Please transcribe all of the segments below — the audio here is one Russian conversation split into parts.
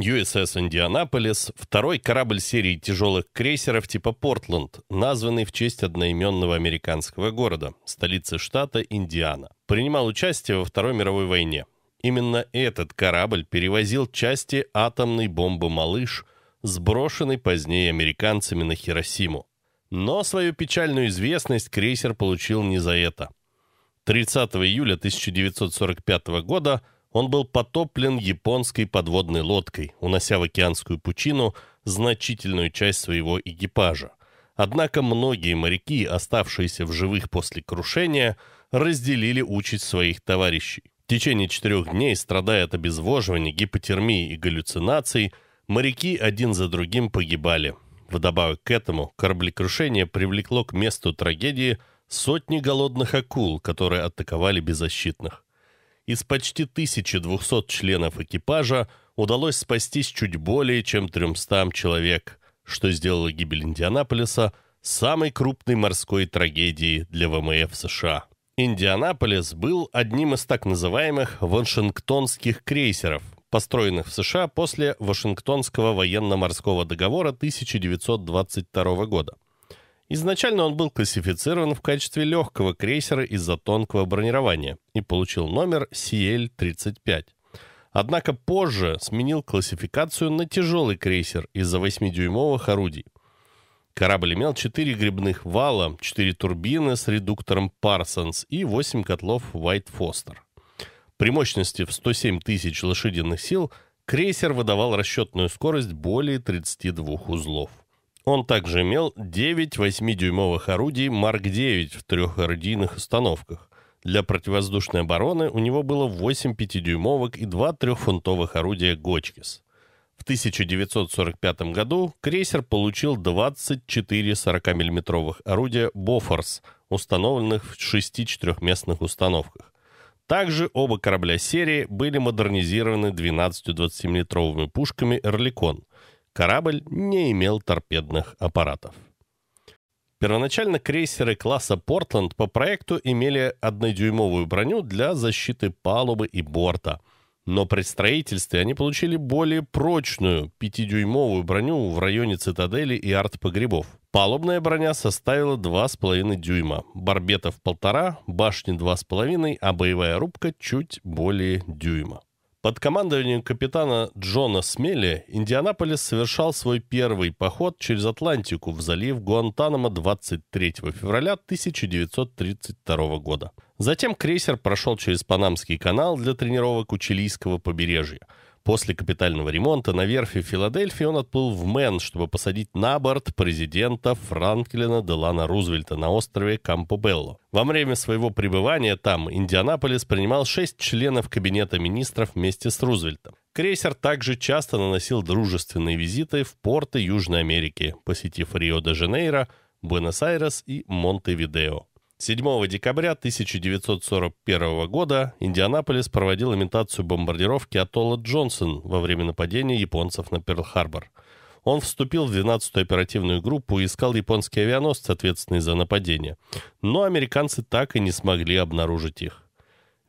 USS «Индианаполис» — второй корабль серии тяжелых крейсеров типа «Портланд», названный в честь одноименного американского города, столицы штата Индиана. Принимал участие во Второй мировой войне. Именно этот корабль перевозил части атомной бомбы «Малыш», сброшенной позднее американцами на Хиросиму. Но свою печальную известность крейсер получил не за это. 30 июля 1945 года — он был потоплен японской подводной лодкой, унося в океанскую пучину значительную часть своего экипажа. Однако многие моряки, оставшиеся в живых после крушения, разделили участь своих товарищей. В течение четырех дней, страдая от обезвоживания, гипотермии и галлюцинаций, моряки один за другим погибали. Вдобавок к этому, кораблекрушение привлекло к месту трагедии сотни голодных акул, которые атаковали беззащитных. Из почти 1200 членов экипажа удалось спастись чуть более чем 300 человек, что сделало гибель Индианаполиса самой крупной морской трагедией для ВМФ США. Индианаполис был одним из так называемых «вашингтонских крейсеров», построенных в США после Вашингтонского военно-морского договора 1922 года. Изначально он был классифицирован в качестве легкого крейсера из-за тонкого бронирования и получил номер CL-35. Однако позже сменил классификацию на тяжелый крейсер из-за 8-дюймовых орудий. Корабль имел 4 грибных вала, 4 турбины с редуктором Parsons и 8 котлов White Foster. При мощности в 107 тысяч лошадиных сил крейсер выдавал расчетную скорость более 32 узлов. Он также имел 9 8-дюймовых орудий Марк-9 в трехорудийных установках. Для противовоздушной обороны у него было 8 5-дюймовок и 2 трехфунтовых орудия «Гочкис». В 1945 году крейсер получил 24 40 миллиметровых орудия «Бофорс», установленных в шести четырехместных установках. Также оба корабля серии были модернизированы 12 20-мм пушками «Эрликон». Корабль не имел торпедных аппаратов. Первоначально крейсеры класса «Портланд» по проекту имели однодюймовую броню для защиты палубы и борта. Но при строительстве они получили более прочную пятидюймовую броню в районе цитадели и арт-погребов. Палубная броня составила 2,5 дюйма, барбетов – полтора, башни – 2,5, а боевая рубка – чуть более дюйма. Под командованием капитана Джона Смели Индианаполис совершал свой первый поход через Атлантику в залив Гуантанамо 23 февраля 1932 года. Затем крейсер прошел через Панамский канал для тренировок у чилийского побережья – После капитального ремонта на верфи Филадельфии он отплыл в Мэн, чтобы посадить на борт президента Франклина Делана Рузвельта на острове Кампобелло. Во время своего пребывания там Индианаполис принимал шесть членов Кабинета министров вместе с Рузвельтом. Крейсер также часто наносил дружественные визиты в порты Южной Америки, посетив Рио-де-Жанейро, Буэнос-Айрес и Монтевидео. 7 декабря 1941 года Индианаполис проводил имитацию бомбардировки атолла Джонсон во время нападения японцев на Перл-Харбор. Он вступил в 12-ю оперативную группу и искал японские авианосцы, ответственные за нападение. Но американцы так и не смогли обнаружить их.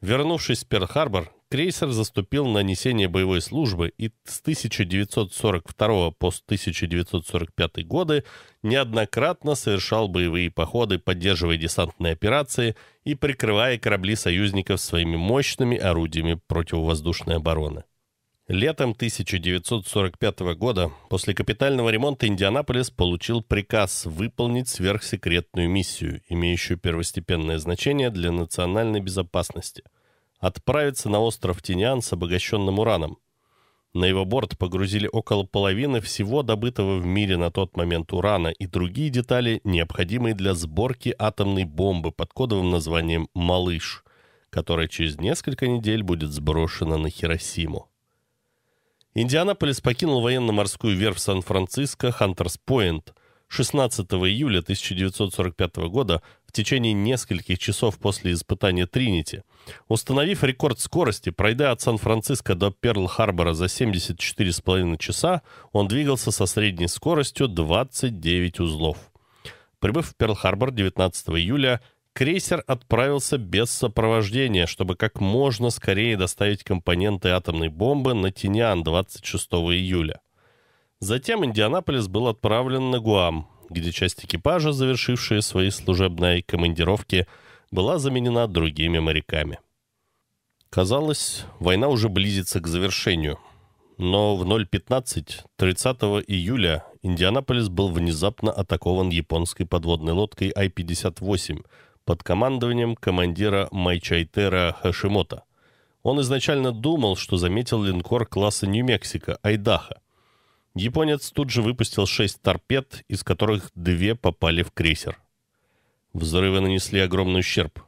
Вернувшись в Перл-Харбор, крейсер заступил на несение боевой службы и с 1942 по 1945 годы неоднократно совершал боевые походы, поддерживая десантные операции и прикрывая корабли союзников своими мощными орудиями противовоздушной обороны. Летом 1945 года после капитального ремонта Индианаполис получил приказ выполнить сверхсекретную миссию, имеющую первостепенное значение для национальной безопасности – отправиться на остров Тиниан с обогащенным ураном. На его борт погрузили около половины всего добытого в мире на тот момент урана и другие детали, необходимые для сборки атомной бомбы под кодовым названием «Малыш», которая через несколько недель будет сброшена на Хиросиму. Индианаполис покинул военно-морскую верфь Сан-Франциско «Хантерс Пойнт» 16 июля 1945 года в течение нескольких часов после испытания Тринити. Установив рекорд скорости, пройдя от Сан-Франциско до Перл-Харбора за 74,5 часа, он двигался со средней скоростью 29 узлов. Прибыв в Перл-Харбор 19 июля, крейсер отправился без сопровождения, чтобы как можно скорее доставить компоненты атомной бомбы на Тиньян 26 июля. Затем Индианаполис был отправлен на Гуам, где часть экипажа, завершившая свои служебные командировки, была заменена другими моряками. Казалось, война уже близится к завершению. Но в 0.15 30 июля Индианаполис был внезапно атакован японской подводной лодкой Ай-58 под командованием командира Майчайтера Хашимота. Он изначально думал, что заметил линкор класса Нью-Мексико, Айдаха – Японец тут же выпустил шесть торпед, из которых две попали в крейсер. Взрывы нанесли огромный ущерб.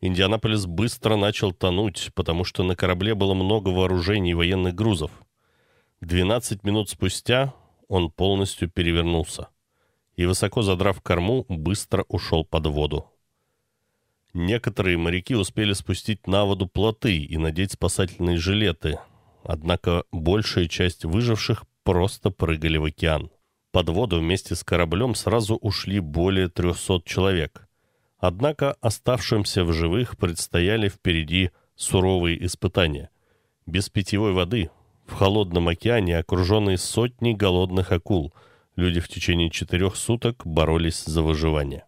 Индианаполис быстро начал тонуть, потому что на корабле было много вооружений и военных грузов. 12 минут спустя он полностью перевернулся и, высоко задрав корму, быстро ушел под воду. Некоторые моряки успели спустить на воду плоты и надеть спасательные жилеты, однако большая часть выживших просто прыгали в океан. Под воду вместе с кораблем сразу ушли более 300 человек. Однако оставшимся в живых предстояли впереди суровые испытания. Без питьевой воды, в холодном океане, окруженные сотней голодных акул, люди в течение четырех суток боролись за выживание.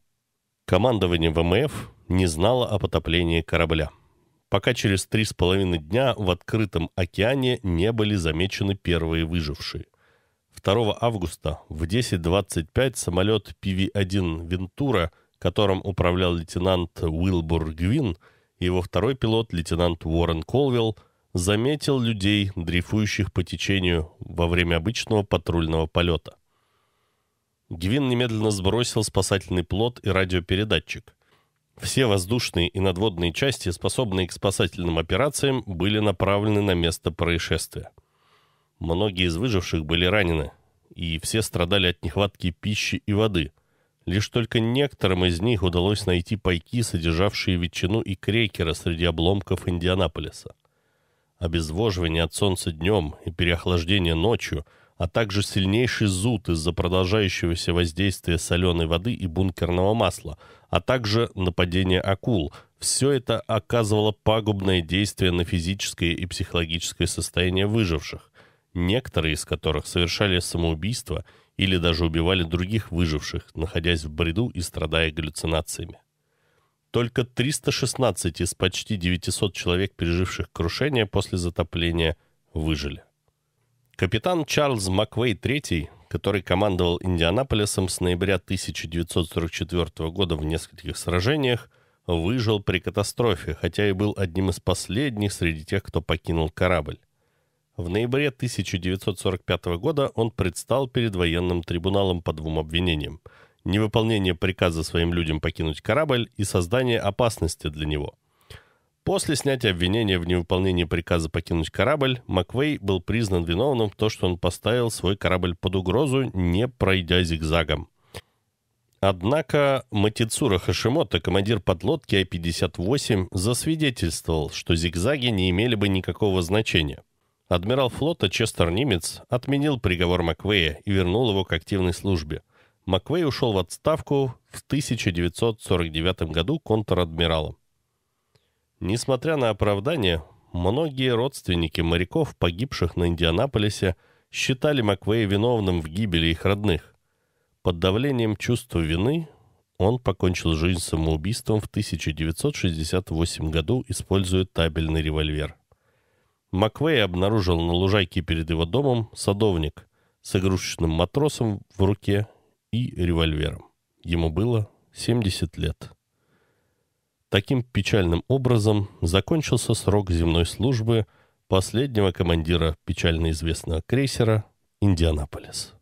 Командование ВМФ не знало о потоплении корабля пока через три с половиной дня в открытом океане не были замечены первые выжившие. 2 августа в 10.25 самолет PV-1 «Вентура», которым управлял лейтенант Уилбур Гвин, и его второй пилот, лейтенант Уоррен Колвилл, заметил людей, дрейфующих по течению во время обычного патрульного полета. Гвин немедленно сбросил спасательный плот и радиопередатчик. Все воздушные и надводные части, способные к спасательным операциям, были направлены на место происшествия. Многие из выживших были ранены, и все страдали от нехватки пищи и воды. Лишь только некоторым из них удалось найти пайки, содержавшие ветчину и крекера среди обломков Индианаполиса. Обезвоживание от солнца днем и переохлаждение ночью – а также сильнейший зуд из-за продолжающегося воздействия соленой воды и бункерного масла, а также нападение акул. Все это оказывало пагубное действие на физическое и психологическое состояние выживших, некоторые из которых совершали самоубийство или даже убивали других выживших, находясь в бреду и страдая галлюцинациями. Только 316 из почти 900 человек, переживших крушение после затопления, выжили. Капитан Чарльз Маквей III, который командовал Индианаполисом с ноября 1944 года в нескольких сражениях, выжил при катастрофе, хотя и был одним из последних среди тех, кто покинул корабль. В ноябре 1945 года он предстал перед военным трибуналом по двум обвинениям – невыполнение приказа своим людям покинуть корабль и создание опасности для него – После снятия обвинения в невыполнении приказа покинуть корабль, Маквей был признан виновным в том, что он поставил свой корабль под угрозу, не пройдя зигзагом. Однако Матицура Хашимото, командир подлодки а 58 засвидетельствовал, что зигзаги не имели бы никакого значения. Адмирал флота Честер Нимец отменил приговор Маквея и вернул его к активной службе. Маквей ушел в отставку в 1949 году контр-адмиралом. Несмотря на оправдание, многие родственники моряков, погибших на Индианаполисе, считали Маквея виновным в гибели их родных. Под давлением чувства вины он покончил жизнь самоубийством в 1968 году, используя табельный револьвер. Маквей обнаружил на лужайке перед его домом садовник с игрушечным матросом в руке и револьвером. Ему было 70 лет. Таким печальным образом закончился срок земной службы последнего командира печально известного крейсера «Индианаполис».